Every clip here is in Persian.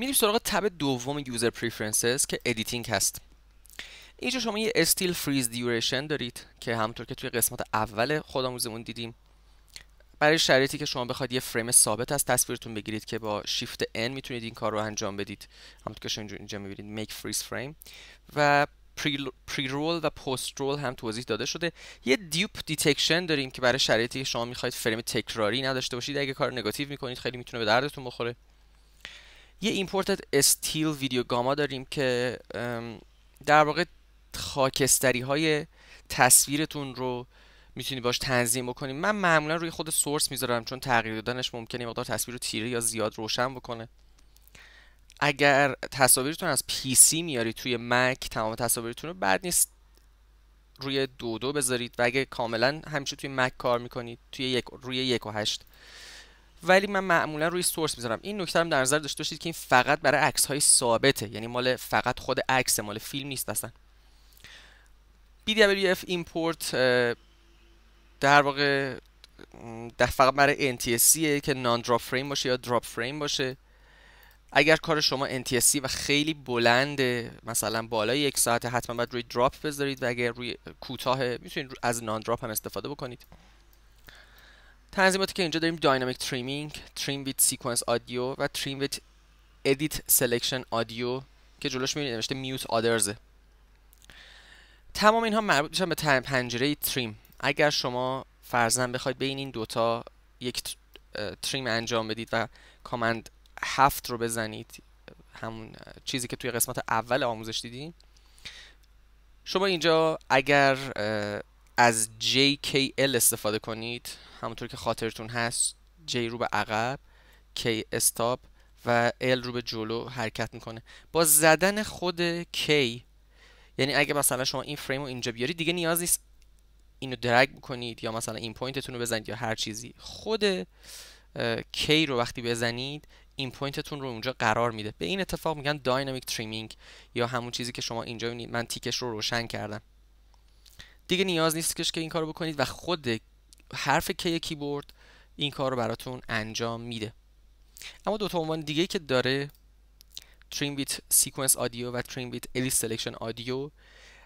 میریم سراغ تب دوم یوزر پریفرنسز که ادیتینگ هست اینجا شما یه استیل فریز دیوریشن دارید که همونطور که توی قسمت اول خودآموزمون دیدیم برای شرایطی که شما بخواید یه فریم ثابت از تصویرتون بگیرید که با شیفت N میتونید این کار رو انجام بدید همونطور که شما اینجا میبینید میک فریز فریم و پری رول و پست رول هم توضیح داده شده یه دیوپ دیتکشن داریم که برای شرایطی که شما میخواید فریم تکراری نداشته باشید اگه کار نگاتیو میکنید خیلی میتونه به دردتون بخوره یه ایمپورت استیل ویدیو گاما داریم که در واقع خاکستری های تصویرتون رو میتونی باش تنظیم بکنیم من معمولا روی خود سورس میذارم چون تغییر دادنش ممکنه مقدار تصویر رو تیره یا زیاد روشن بکنه اگر تصاویرتون از پی سی میارید توی مک تمام تصاویرتون رو بعد نیست روی دو دو بذارید و اگه کاملا همیشه توی مک کار میکنید توی یک روی یک و هشت ولی من معمولا روی سورس میذارم این نکته رو در نظر داشته باشید که این فقط برای عکس های ثابته یعنی مال فقط خود عکس مال فیلم نیست اصلا BWF import در واقع فقط برای NTSC که نان دراپ فریم باشه یا دراپ فریم باشه اگر کار شما NTSC و خیلی بلنده مثلا بالای یک ساعت حتما باید روی دراپ بذارید و اگر روی کوتاه میتونید از نان دراپ هم استفاده بکنید تنظیماتی که اینجا داریم داینامیک تریمینگ تریم ویت سیکونس آدیو و تریم ویت ادیت سلیکشن آدیو که جلوش میبینید نوشته میوت آدرز تمام اینها مربوط میشن به پنجره تریم اگر شما فرزن بخواید بین این دوتا یک تریم انجام بدید و کامند هفت رو بزنید همون چیزی که توی قسمت اول آموزش دیدیم شما اینجا اگر از JKL استفاده کنید همونطور که خاطرتون هست J رو به عقب K استاپ و L رو به جلو حرکت میکنه با زدن خود K یعنی اگه مثلا شما این فریم رو اینجا بیارید دیگه نیاز نیست اینو درگ بکنید یا مثلا این پوینتتون رو بزنید یا هر چیزی خود K رو وقتی بزنید این پوینتتون رو اونجا قرار میده به این اتفاق میگن داینامیک تریمینگ یا همون چیزی که شما اینجا ببینید من تیکش رو روشن کردم دیگه نیاز نیست که این کارو بکنید و خود حرف کی کیبورد این کار رو براتون انجام میده اما دو تا عنوان دیگه که داره تریم بیت Sequence آدیو و Trim بیت Elite Selection آدیو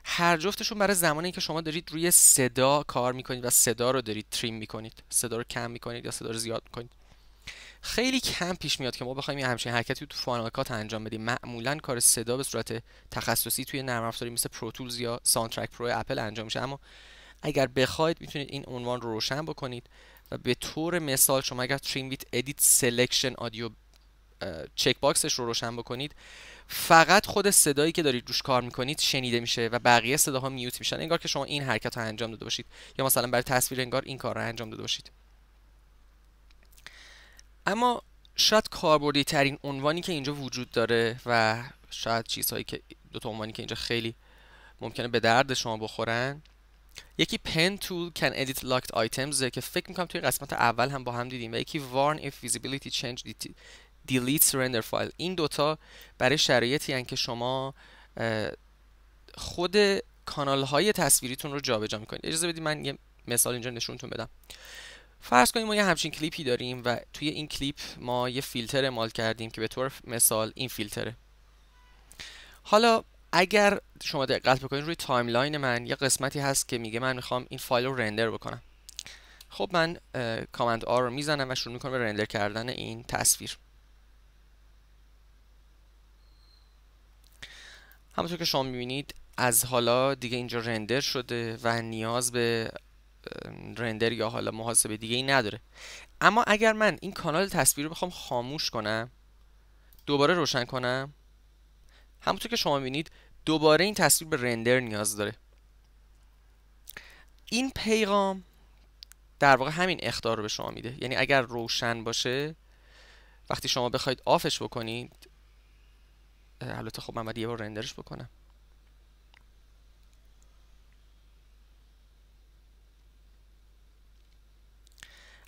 هر جفتشون برای زمانی که شما دارید روی صدا کار میکنید و صدا رو دارید تریم میکنید صدا رو کم میکنید یا صدا رو زیاد میکنید خیلی کم پیش میاد که ما بخوایم یه همچین حرکتی تو فاینال انجام بدیم معمولا کار صدا به صورت تخصصی توی نرم افزاری مثل پروتولز یا سانترک پرو اپل انجام میشه اما اگر بخواید میتونید این عنوان رو روشن بکنید و به طور مثال شما اگر تریم ویت ادیت سلکشن آدیو چک باکسش رو روشن بکنید فقط خود صدایی که دارید روش کار میکنید شنیده میشه و بقیه صداها میوت میشن انگار که شما این حرکت رو انجام داده باشید یا مثلا برای تصویر انگار این کار رو انجام داده باشید اما شاید کاربردی ترین عنوانی که اینجا وجود داره و شاید چیزهایی که دو تا عنوانی که اینجا خیلی ممکنه به درد شما بخورن یکی Pen Tool Can Edit Locked Items که فکر میکنم توی قسمت اول هم با هم دیدیم و یکی Warn if visibility change delete Render file این دوتا برای شرایطی هنگ که شما خود کانال های تصویریتون رو جابجا میکنید اجازه بدید من یه مثال اینجا نشونتون بدم فرض کنیم ما یه همچین کلیپی داریم و توی این کلیپ ما یه فیلتر اعمال کردیم که به طور مثال این فیلتره حالا اگر شما دقت بکنید روی تایملاین من یه قسمتی هست که میگه من میخوام این فایل رو رندر بکنم خب من کامند آر رو میزنم و شروع میکنم به رندر کردن این تصویر همونطور که شما میبینید از حالا دیگه اینجا رندر شده و نیاز به رندر یا حالا محاسبه دیگه ای نداره اما اگر من این کانال تصویر رو بخوام خاموش کنم دوباره روشن کنم همونطور که شما میبینید دوباره این تصویر به رندر نیاز داره این پیغام در واقع همین اختار رو به شما میده یعنی اگر روشن باشه وقتی شما بخواید آفش بکنید البته خب من باید یه بار رندرش بکنم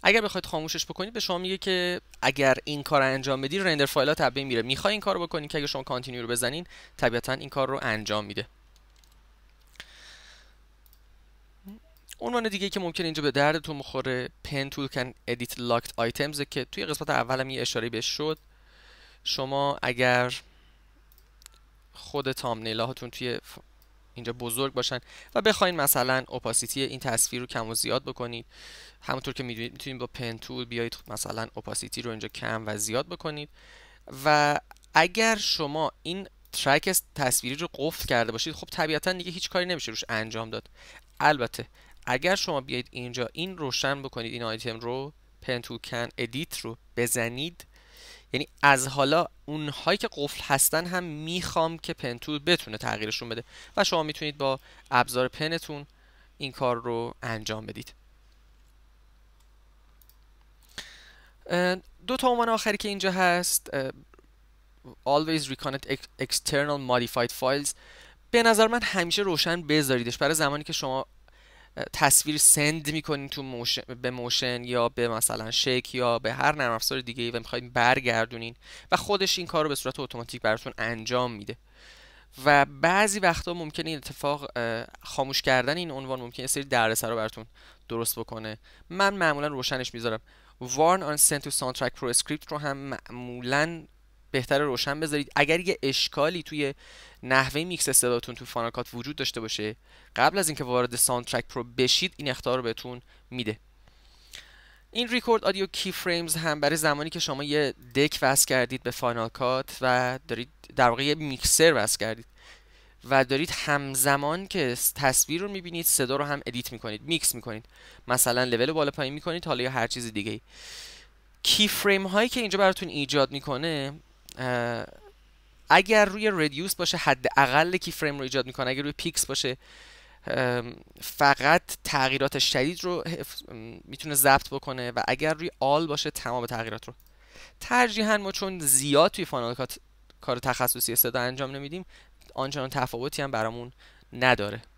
اگر بخواید خاموشش بکنید به شما میگه که اگر این کار رو انجام بدی رندر فایل ها میره میخوای این کار بکنید که اگر شما کانتینیو رو بزنین طبیعتا این کار رو انجام میده عنوان دیگه که ممکن اینجا به دردتون بخوره پن تول کن ادیت لاکت آیتمز که توی قسمت اول هم یه اشاره بهش شد شما اگر خود تامنیل هاتون توی اینجا بزرگ باشن و بخواین مثلا اپاسیتی این تصویر رو کم و زیاد بکنید همونطور که میدونید میتونید با پن بیایید مثلا اپاسیتی رو اینجا کم و زیاد بکنید و اگر شما این ترک تصویری رو قفل کرده باشید خب طبیعتا دیگه هیچ کاری نمیشه روش انجام داد البته اگر شما بیایید اینجا این روشن بکنید این آیتم رو پن کن ادیت رو بزنید یعنی از حالا اونهایی که قفل هستن هم میخوام که پنتول بتونه تغییرشون بده و شما میتونید با ابزار پنتون این کار رو انجام بدید دو تا عنوان آخری که اینجا هست always reconnect external modified files به نظر من همیشه روشن بذاریدش برای زمانی که شما تصویر سند میکنین تو موشن، به موشن یا به مثلا شیک یا به هر نرم افزار دیگه و میخواین برگردونین و خودش این کار رو به صورت اتوماتیک براتون انجام میده و بعضی وقتا ممکنه این اتفاق خاموش کردن این عنوان ممکنه یه سری دردسر رو براتون درست بکنه من معمولا روشنش میذارم warn on send to soundtrack pro script رو هم معمولا بهتر روشن بذارید اگر یه اشکالی توی نحوه میکس صداتون تو کات وجود داشته باشه قبل از اینکه وارد ساوندترک پرو بشید این اختار رو بهتون میده این ریکورد آدیو کی فریمز هم برای زمانی که شما یه دک وصل کردید به فانال کات و دارید در واقع یه میکسر وصل کردید و دارید همزمان که تصویر رو میبینید صدا رو هم ادیت میکنید میکس میکنید مثلا لول بالا پایین میکنید حالا یا هر چیز دیگه کی فریم هایی که اینجا براتون ایجاد میکنه اگر روی ردیوس باشه حداقل کی فریم رو ایجاد میکنه اگر روی پیکس باشه فقط تغییرات شدید رو میتونه ضبط بکنه و اگر روی آل باشه تمام تغییرات رو ترجیحاً ما چون زیاد توی فانال کار تخصصی صدا انجام نمیدیم آنچنان تفاوتی هم برامون نداره